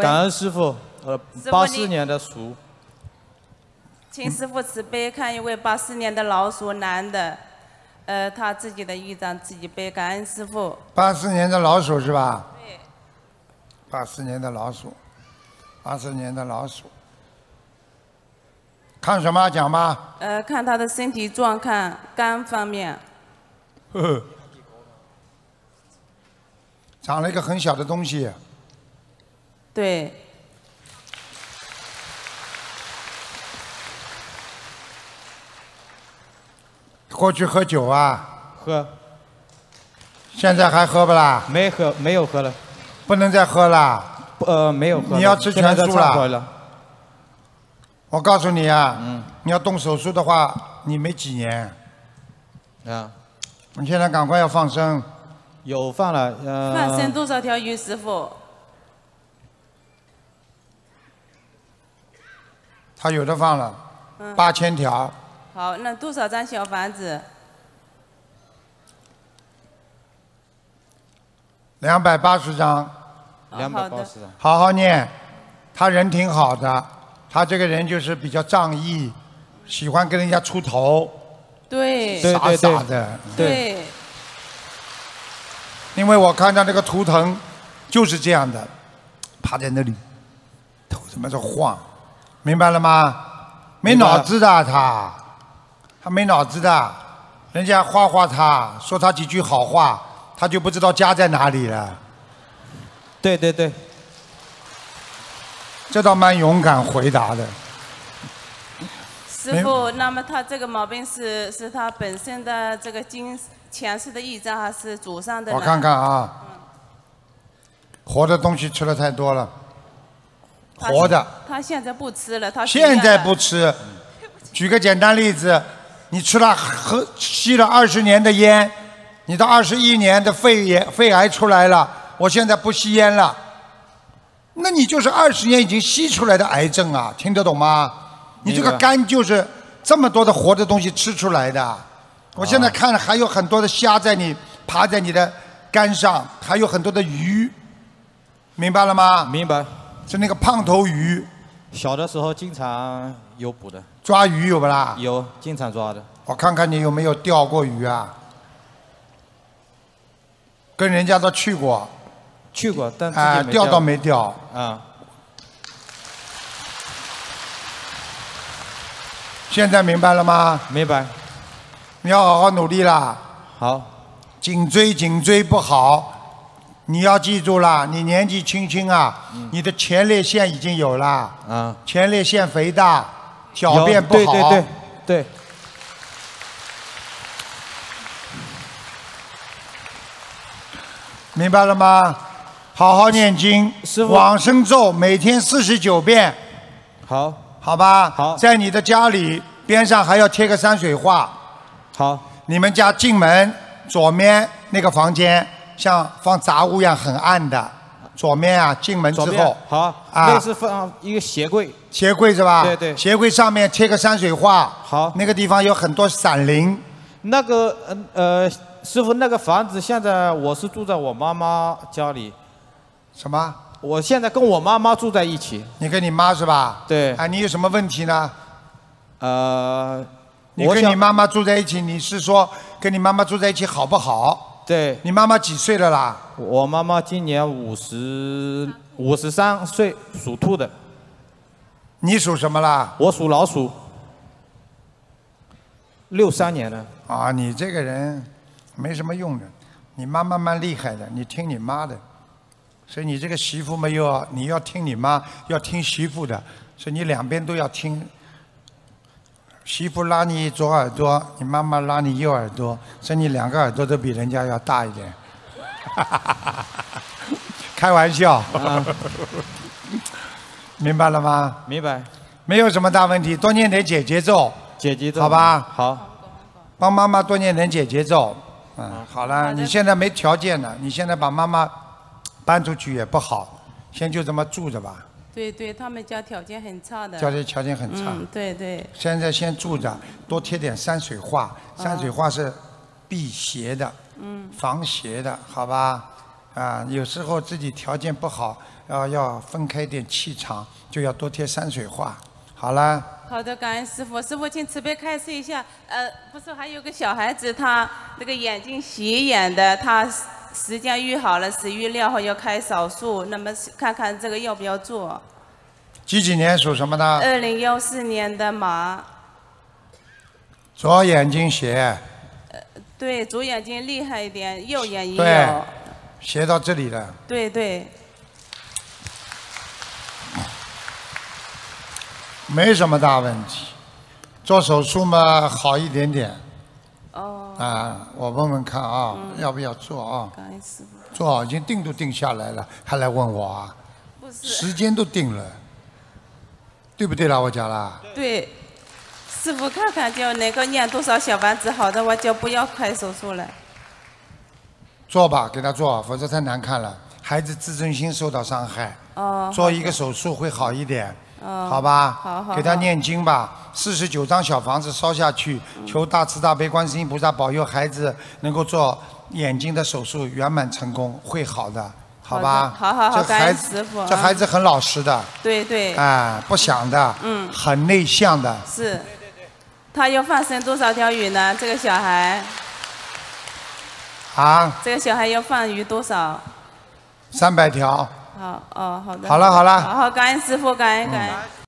感恩师傅，呃，八四年的鼠。请师傅慈悲，看一位八四年的老鼠男的，呃，他自己的玉章自己背，感恩师傅。八四年的老鼠是吧？对，八四年的老鼠，八四年的老鼠，看什么？讲吧。呃，看他的身体状，况，肝方面。呵呵。长了一个很小的东西。对。过去喝酒啊，喝。现在还喝不啦？没喝，没有喝了，不能再喝了。呃，没有。喝。你要吃全素了。我告诉你啊，你要动手术的话，你没几年。啊。你现在赶快要放生，有放了。呃、放生多少条鱼，师傅？他有的放了八千条。好，那多少张小房子？两百八十张。两百八十。张。好好念，他人挺好的，他这个人就是比较仗义，喜欢跟人家出头。对。傻傻的。对。因为我看到那个图腾，就是这样的，趴在那里，头他妈在晃。明白了吗？没脑子的他，他没脑子的，人家夸夸他，说他几句好话，他就不知道家在哪里了。对对对，这倒蛮勇敢回答的。师傅，那么他这个毛病是是他本身的这个金前世的业障，还是祖上的？我看看啊，活的东西吃的太多了。活的，他现在不吃了。他现在不吃。举个简单例子，你吃了、喝、吸了二十年的烟，你到二十一年的肺炎、肺癌出来了。我现在不吸烟了，那你就是二十年已经吸出来的癌症啊！听得懂吗？你这个肝就是这么多的活的东西吃出来的。我现在看还有很多的虾在你爬在你的肝上，还有很多的鱼，明白了吗？明白。是那个胖头鱼，小的时候经常有捕的。抓鱼有不啦？有，经常抓的。我看看你有没有钓过鱼啊？跟人家都去过。去过，但自己钓。啊，钓到没钓？啊。现在明白了吗？明白。你要好好努力啦。好。颈椎，颈椎不好。你要记住了，你年纪轻轻啊，你的前列腺已经有了，嗯，前列腺肥大，小便不好，对对对，对。明白了吗？好好念经，往生咒每天四十九遍，好，好吧，在你的家里边上还要贴个山水画，好，你们家进门左面那个房间。像放杂物一样很暗的左面啊，进门之后好啊，那是放一个鞋柜，鞋柜是吧？对对，鞋柜上面贴个山水画，好，那个地方有很多闪灵。那个呃呃，师傅，那个房子现在我是住在我妈妈家里，什么？我现在跟我妈妈住在一起，你跟你妈是吧？对，啊，你有什么问题呢？呃，我跟你妈妈住在一起，你是说跟你妈妈住在一起好不好？对你妈妈几岁了啦？我妈妈今年五十五十三岁，属兔的。你属什么啦？我属老鼠，六三年的。啊，你这个人没什么用的，你妈妈蛮厉害的，你听你妈的，所以你这个媳妇没有，你要听你妈，要听媳妇的，所以你两边都要听。媳妇拉你左耳朵，你妈妈拉你右耳朵，所以你两个耳朵都比人家要大一点。开玩笑，明白了吗？明白，没有什么大问题，多念点解节奏，解节奏，好吧？好，帮妈妈多念点解节奏。嗯，好了，你现在没条件了，你现在把妈妈搬出去也不好，先就这么住着吧。对对，他们家条件很差的，家里条件很差，对对。现在先住着，多贴点山水画。山水画是辟邪的，嗯，防邪的，好吧？啊，有时候自己条件不好，要要分开点气场，就要多贴山水画。好了。好的，感恩师傅。师傅，请慈悲开示一下。呃，不是，还有个小孩子，他那个眼睛斜眼的，他。时间预好了，十一六号要开手术，那么看看这个要不要做？几几年属什么的？二零幺四年的马。左眼睛斜。呃，对，左眼睛厉害一点，右眼也有。对。斜到这里的。对对。没什么大问题，做手术嘛，好一点点。哦。啊，我问问看啊，要不要做啊？做已经定都定下来了，还来问我啊？不是，时间都定了，对不对啦？我讲啦。对，师傅看看，就能够念多少小丸子，好的我就不要开手术了。做吧，给他做，否则太难看了，孩子自尊心受到伤害。哦。做一个手术会好一点。好吧，给他念经吧，四十九张小房子烧下去，求大慈大悲观世音菩萨保佑孩子能够做眼睛的手术圆满成功，会好的，好吧？好好好，这孩子，这孩子很老实的，对对，啊，不想的，嗯，很内向的。是，他要放生多少条鱼呢？这个小孩？啊？这个小孩要放鱼多少？三百条。好哦，好的。好了，好了。好好，感谢师傅，感谢，感谢。